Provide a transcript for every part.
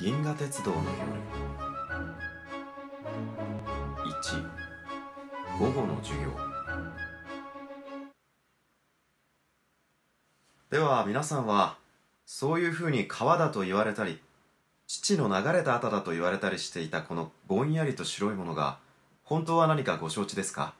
銀河鉄道の夜1午後の授業では皆さんはそういうふうに川だと言われたり父の流れた跡だと言われたりしていたこのぼんやりと白いものが本当は何かご承知ですか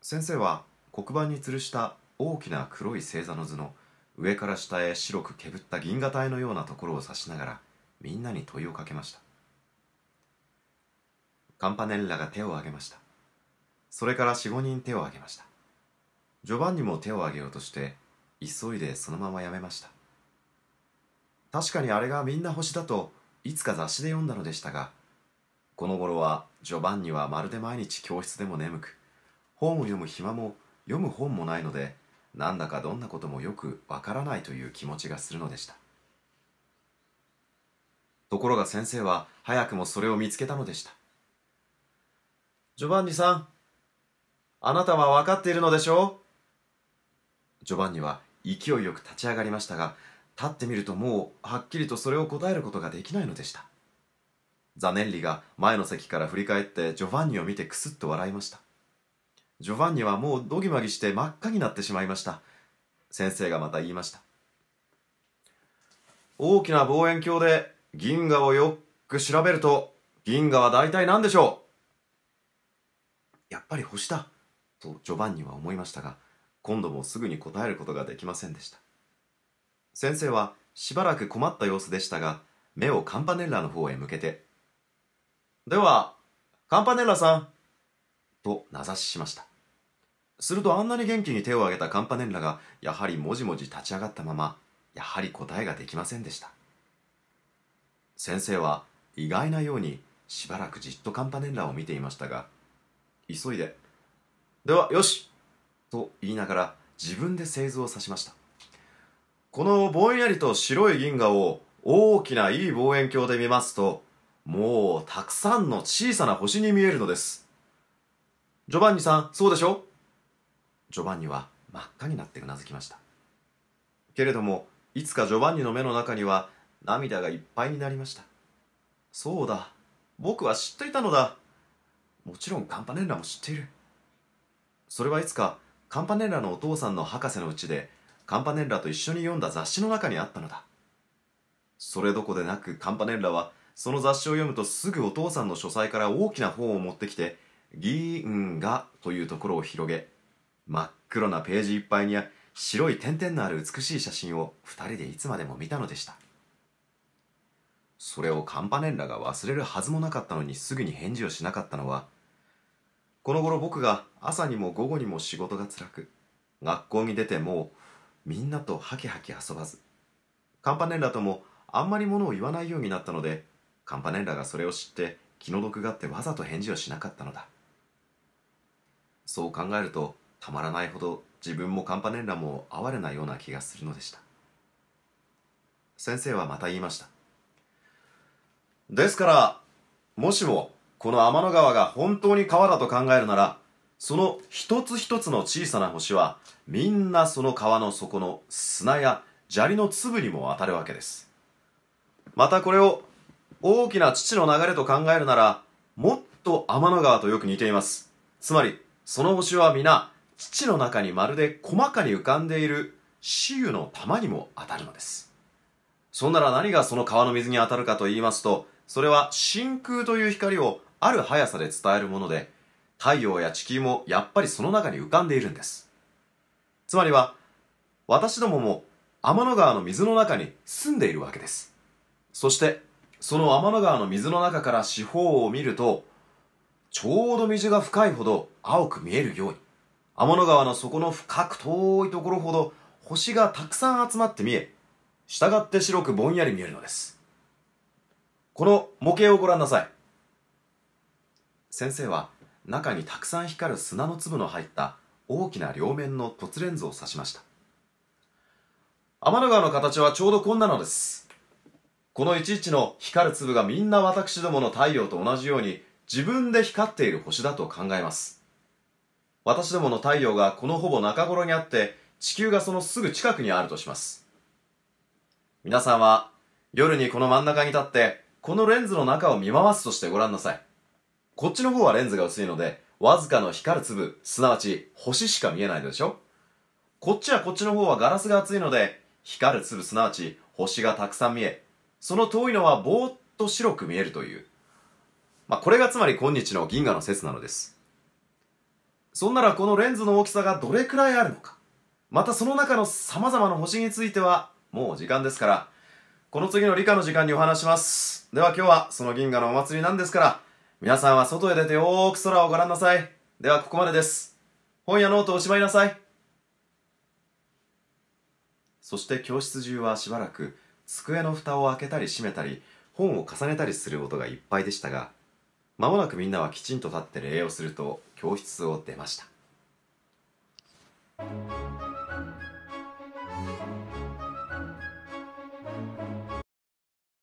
先生は黒板に吊るした大きな黒い星座の図の「上から下へ白くけぶった銀河帯のようなところを指しながらみんなに問いをかけましたカンパネッラが手を挙げましたそれから45人手を挙げましたジョバンニも手を挙げようとして急いでそのままやめました確かにあれがみんな星だといつか雑誌で読んだのでしたがこの頃はジョバンニはまるで毎日教室でも眠く本を読む暇も読む本もないのでなんだかどんなこともよくわからないという気持ちがするのでしたところが先生は早くもそれを見つけたのでしたジョバンニさんあなたは分かっているのでしょうジョバンニは勢いよく立ち上がりましたが立ってみるともうはっきりとそれを答えることができないのでしたザネッリが前の席から振り返ってジョバンニを見てクスッと笑いましたジョバンニはもうドギマギして真っ赤になってしまいました。先生がまた言いました。大きな望遠鏡で銀河をよく調べると、銀河は大体何でしょうやっぱり星だ、とジョバンニは思いましたが、今度もすぐに答えることができませんでした。先生はしばらく困った様子でしたが、目をカンパネッラの方へ向けて、では、カンパネッラさん、と名指ししました。するとあんなに元気に手を挙げたカンパネンラがやはりもじもじ立ち上がったままやはり答えができませんでした先生は意外なようにしばらくじっとカンパネンラを見ていましたが急いで「ではよし!」と言いながら自分で製図を指しましたこのぼんやりと白い銀河を大きないい望遠鏡で見ますともうたくさんの小さな星に見えるのですジョバンニさんそうでしょジョバンニは真っ赤になってうなずきましたけれどもいつかジョバンニの目の中には涙がいっぱいになりましたそうだ僕は知っていたのだもちろんカンパネッラも知っているそれはいつかカンパネッラのお父さんの博士のうちでカンパネッラと一緒に読んだ雑誌の中にあったのだそれどこでなくカンパネッラはその雑誌を読むとすぐお父さんの書斎から大きな本を持ってきて「ギーンが」というところを広げ真っ黒なページいっぱいに白い点々のある美しい写真を2人でいつまでも見たのでしたそれをカンパネンラが忘れるはずもなかったのにすぐに返事をしなかったのはこの頃僕が朝にも午後にも仕事が辛く学校に出てもうみんなとハキハキ遊ばずカンパネンラともあんまりものを言わないようになったのでカンパネンラがそれを知って気の毒があってわざと返事をしなかったのだそう考えるとたまらないほど自分もカンパネンラも哀れなような気がするのでした先生はまた言いましたですからもしもこの天の川が本当に川だと考えるならその一つ一つの小さな星はみんなその川の底の砂や砂利の粒にも当たるわけですまたこれを大きな父の流れと考えるならもっと天の川とよく似ていますつまりその星は皆父の中にまるで細かに浮かんでいる死油の玉にも当たるのですそんなら何がその川の水に当たるかと言いますとそれは真空という光をある速さで伝えるもので太陽や地球もやっぱりその中に浮かんでいるんですつまりは私どもも天の川の水の中に住んでいるわけですそしてその天の川の水の中から四方を見るとちょうど水が深いほど青く見えるように天の川の底の深く遠いところほど星がたくさん集まって見え、従って白くぼんやり見えるのです。この模型をご覧なさい。先生は中にたくさん光る砂の粒の入った大きな両面の凸レンズを指しました。天の川の形はちょうどこんなのです。このいちいちの光る粒がみんな私どもの太陽と同じように自分で光っている星だと考えます。私どもの太陽がこのほぼ中頃にあって地球がそのすぐ近くにあるとします皆さんは夜にこの真ん中に立ってこのレンズの中を見回すとしてご覧なさいこっちの方はレンズが薄いのでわずかの光る粒すなわち星しか見えないでしょこっちはこっちの方はガラスが厚いので光る粒すなわち星がたくさん見えその遠いのはぼーっと白く見えるという、まあ、これがつまり今日の銀河の説なのですそんならこのレンズの大きさがどれくらいあるのかまたその中の様々な星についてはもう時間ですからこの次の理科の時間にお話しますでは今日はその銀河のお祭りなんですから皆さんは外へ出てよーく空をご覧なさいではここまでです本やノートをしまいなさいそして教室中はしばらく机の蓋を開けたり閉めたり本を重ねたりする音がいっぱいでしたがまもなくみんなはきちんと立って礼をすると教室を出ました